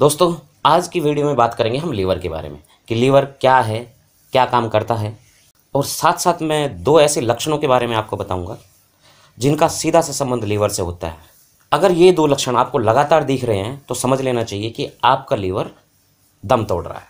दोस्तों आज की वीडियो में बात करेंगे हम लीवर के बारे में कि लीवर क्या है क्या काम करता है और साथ साथ मैं दो ऐसे लक्षणों के बारे में आपको बताऊंगा जिनका सीधा सा संबंध लीवर से होता है अगर ये दो लक्षण आपको लगातार दिख रहे हैं तो समझ लेना चाहिए कि आपका लीवर दम तोड़ रहा है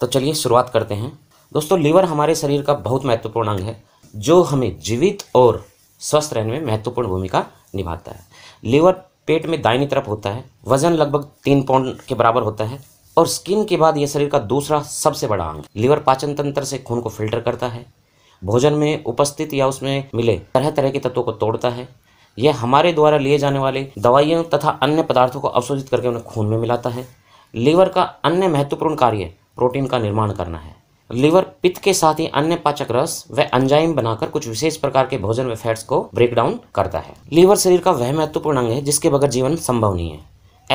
तो चलिए शुरुआत करते हैं दोस्तों लीवर हमारे शरीर का बहुत महत्वपूर्ण अंग है जो हमें जीवित और स्वस्थ रहने में महत्वपूर्ण भूमिका निभाता है लीवर पेट में दाहिनी तरफ होता है वजन लगभग तीन पाउंड के बराबर होता है और स्किन के बाद यह शरीर का दूसरा सबसे बड़ा अंग लीवर पाचन तंत्र से खून को फिल्टर करता है भोजन में उपस्थित या उसमें मिले तरह तरह के तत्वों को तोड़ता है यह हमारे द्वारा लिए जाने वाले दवाइयों तथा अन्य पदार्थों को अवशोषित करके उन्हें खून में मिलाता है लीवर का अन्य महत्वपूर्ण कार्य प्रोटीन का निर्माण करना है लीवर पित्त के साथ ही अन्य पाचक रस व अंजाइम बनाकर कुछ विशेष प्रकार के भोजन व फैट्स को ब्रेक डाउन करता है लीवर शरीर का वह महत्वपूर्ण अंग है जिसके बगैर जीवन संभव नहीं है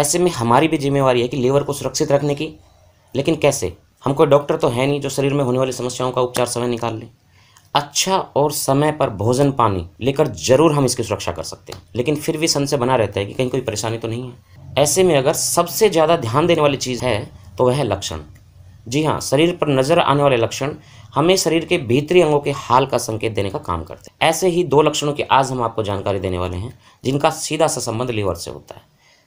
ऐसे में हमारी भी जिम्मेवारी है कि लीवर को सुरक्षित रखने की लेकिन कैसे हम कोई डॉक्टर तो है नहीं जो शरीर में होने वाली समस्याओं का उपचार समय निकाल लें अच्छा और समय पर भोजन पानी लेकर जरूर हम इसकी सुरक्षा कर सकते हैं लेकिन फिर भी संशय बना रहता है कि कहीं कोई परेशानी तो नहीं है ऐसे में अगर सबसे ज़्यादा ध्यान देने वाली चीज़ है तो वह है लक्षण जी हाँ शरीर पर नजर आने वाले लक्षण हमें शरीर के भीतरी अंगों के हाल का संकेत देने का काम करते हैं ऐसे ही दो लक्षणों की आज हम आपको जानकारी देने वाले हैं जिनका सीधा सा संबंध लीवर से होता है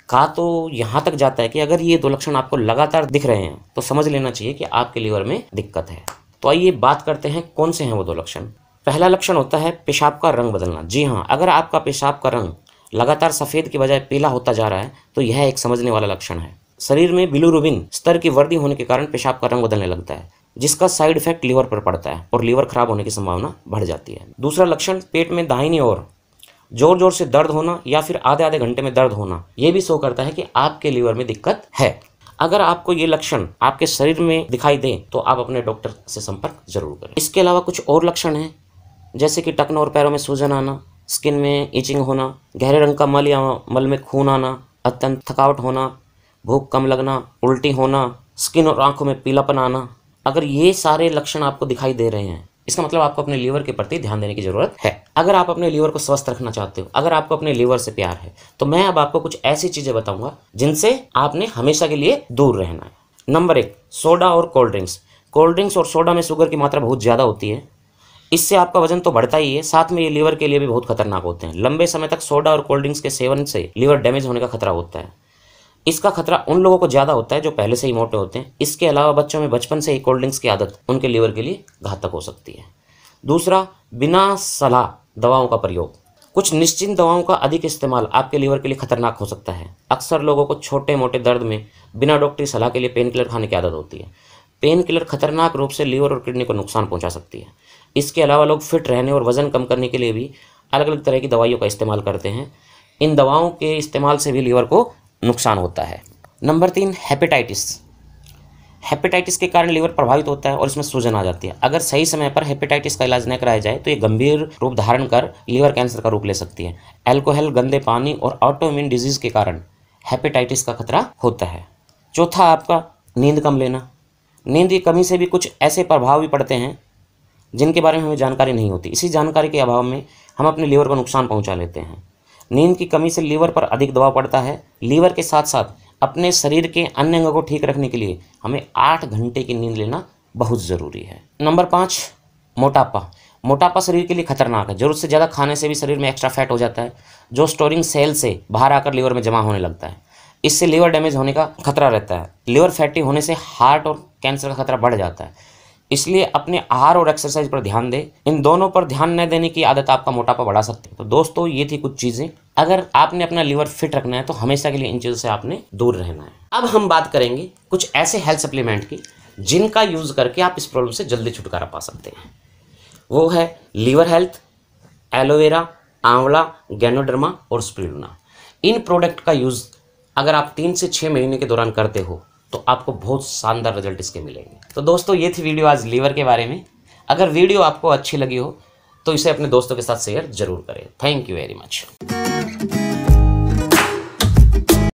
कहा तो यहाँ तक जाता है कि अगर ये दो लक्षण आपको लगातार दिख रहे हैं तो समझ लेना चाहिए कि आपके लीवर में दिक्कत है तो आइए बात करते हैं कौन से हैं वो दो लक्षण पहला लक्षण होता है पेशाब का रंग बदलना जी हाँ अगर आपका पेशाब का रंग लगातार सफ़ेद के बजाय पीला होता जा रहा है तो यह एक समझने वाला लक्षण है शरीर में बिलूरुबिन स्तर की वृद्धि होने के कारण पेशाब का रंग बदलने लगता है जिसका साइड इफेक्ट लीवर पर पड़ता है और लीवर खराब होने की संभावना बढ़ जाती है दूसरा लक्षण पेट में दाहिनी ओर जोर जोर से दर्द होना या फिर आधे आधे घंटे में दर्द होना यह भी शो करता है कि आपके लीवर में दिक्कत है अगर आपको ये लक्षण आपके शरीर में दिखाई दें तो आप अपने डॉक्टर से संपर्क जरूर करें इसके अलावा कुछ और लक्षण हैं जैसे कि टकनों और पैरों में सूजन आना स्किन में इचिंग होना गहरे रंग का मल या मल में खून आना अत्यंत थकावट होना भूख कम लगना उल्टी होना स्किन और आंखों में पीलापन आना अगर ये सारे लक्षण आपको दिखाई दे रहे हैं इसका मतलब आपको अपने लीवर के प्रति ध्यान देने की जरूरत है अगर आप अपने लीवर को स्वस्थ रखना चाहते हो अगर आपको अपने लीवर से प्यार है तो मैं अब आपको कुछ ऐसी चीजें बताऊंगा जिनसे आपने हमेशा के लिए दूर रहना है नंबर एक सोडा और कोल्ड ड्रिंक्स कोल्ड ड्रिंक्स और सोडा में शुगर की मात्रा बहुत ज़्यादा होती है इससे आपका वजन तो बढ़ता ही है साथ में ये लीवर के लिए भी बहुत खतरनाक होते हैं लंबे समय तक सोडा और कोल्ड ड्रिंक्स के सेवन से लीवर डैमेज होने का खतरा होता है इसका खतरा उन लोगों को ज़्यादा होता है जो पहले से ही मोटे होते हैं इसके अलावा बच्चों में बचपन से ही कोल्ड ड्रिंक्स की आदत उनके लीवर के लिए घातक हो सकती है दूसरा बिना सलाह दवाओं का प्रयोग कुछ निश्चित दवाओं का अधिक इस्तेमाल आपके लीवर के लिए खतरनाक हो सकता है अक्सर लोगों को छोटे मोटे दर्द में बिना डॉक्टरी सलाह के लिए पेन किलर खाने की आदत होती है पेन किलर खतरनाक रूप से लीवर और किडनी को नुकसान पहुंचा सकती है इसके अलावा लोग फिट रहने और वजन कम करने के लिए भी अलग अलग तरह की दवाइयों का इस्तेमाल करते हैं इन दवाओं के इस्तेमाल से भी लीवर को नुकसान होता है नंबर तीन हेपेटाइटिस हेपेटाइटिस के कारण लीवर प्रभावित होता है और इसमें सूजन आ जाती है अगर सही समय पर हेपेटाइटिस का इलाज न कराया जाए तो ये गंभीर रूप धारण कर लीवर कैंसर का रूप ले सकती है एल्कोहल गंदे पानी और ऑटोइम्यून डिजीज़ के कारण हेपेटाइटिस का खतरा होता है चौथा आपका नींद कम लेना नींद की कमी से भी कुछ ऐसे प्रभाव भी पड़ते हैं जिनके बारे में हमें जानकारी नहीं होती इसी जानकारी के अभाव में हम अपने लीवर को नुकसान पहुँचा लेते हैं नींद की कमी से लीवर पर अधिक दबाव पड़ता है लीवर के साथ साथ अपने शरीर के अन्य अंगों को ठीक रखने के लिए हमें आठ घंटे की नींद लेना बहुत ज़रूरी है नंबर पाँच मोटापा मोटापा शरीर के लिए खतरनाक है जरूरत से ज़्यादा खाने से भी शरीर में एक्स्ट्रा फैट हो जाता है जो स्टोरिंग सेल से बाहर आकर लीवर में जमा होने लगता है इससे लीवर डैमेज होने का खतरा रहता है लीवर फैटी होने से हार्ट और कैंसर का खतरा बढ़ जाता है इसलिए अपने आहार और एक्सरसाइज पर ध्यान दें इन दोनों पर ध्यान न देने की आदत आपका मोटापा बढ़ा सकती है तो दोस्तों ये थी कुछ चीज़ें अगर आपने अपना लीवर फिट रखना है तो हमेशा के लिए इन चीज़ों से आपने दूर रहना है अब हम बात करेंगे कुछ ऐसे हेल्थ सप्लीमेंट की जिनका यूज़ करके आप इस प्रॉब्लम से जल्दी छुटकारा पा सकते हैं वो है लीवर हेल्थ एलोवेरा आंवला गैनोडर्मा और स्प्रिलुना इन प्रोडक्ट का यूज़ अगर आप तीन से छः महीने के दौरान करते हो तो आपको बहुत शानदार रिजल्ट इसके मिलेंगे तो दोस्तों ये थी वीडियो आज लीवर के बारे में अगर वीडियो आपको अच्छी लगी हो तो इसे अपने दोस्तों के साथ शेयर जरूर करें थैंक यू वेरी मच